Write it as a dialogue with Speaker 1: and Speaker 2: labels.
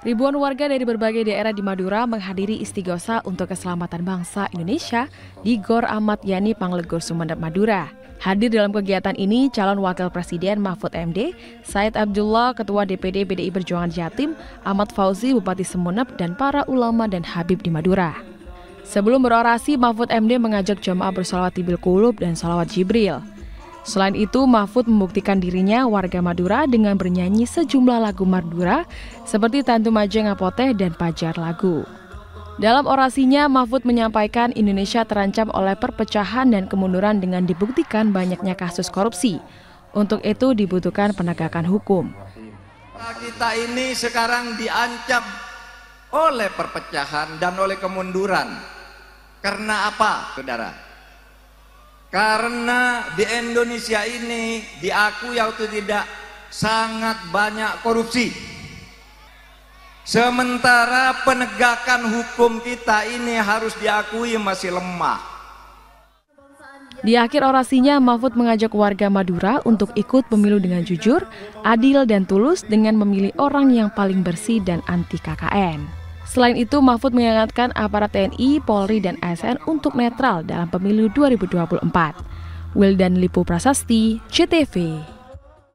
Speaker 1: Ribuan warga dari berbagai daerah di Madura menghadiri istighosa untuk keselamatan bangsa Indonesia di Gor Ahmad Yani Panglegor Sumendap Madura. Hadir dalam kegiatan ini calon wakil presiden Mahfud MD, Said Abdullah, ketua DPD PDI Perjuangan Jatim, Ahmad Fauzi Bupati Semenep dan para ulama dan habib di Madura. Sebelum berorasi, Mahfud MD mengajak jemaah bersolawat tibil kulub dan solawat Jibril. Selain itu, Mahfud membuktikan dirinya warga Madura dengan bernyanyi sejumlah lagu Madura seperti Tantu Majeng Apoteh dan Pajar Lagu. Dalam orasinya, Mahfud menyampaikan Indonesia terancam oleh perpecahan dan kemunduran dengan dibuktikan banyaknya kasus korupsi. Untuk itu dibutuhkan penegakan hukum.
Speaker 2: Kita ini sekarang diancam oleh perpecahan dan oleh kemunduran. Karena apa, saudara? Karena di Indonesia ini diakui atau tidak sangat banyak korupsi. Sementara penegakan hukum kita ini harus diakui masih lemah.
Speaker 1: Di akhir orasinya, Mahfud mengajak warga Madura untuk ikut pemilu dengan jujur, adil, dan tulus dengan memilih orang yang paling bersih dan anti KKN. Selain itu, Mahfud mengingatkan aparat TNI, Polri, dan ASN untuk netral dalam pemilu 2024. Wildan Lipu Prasasti, CTV.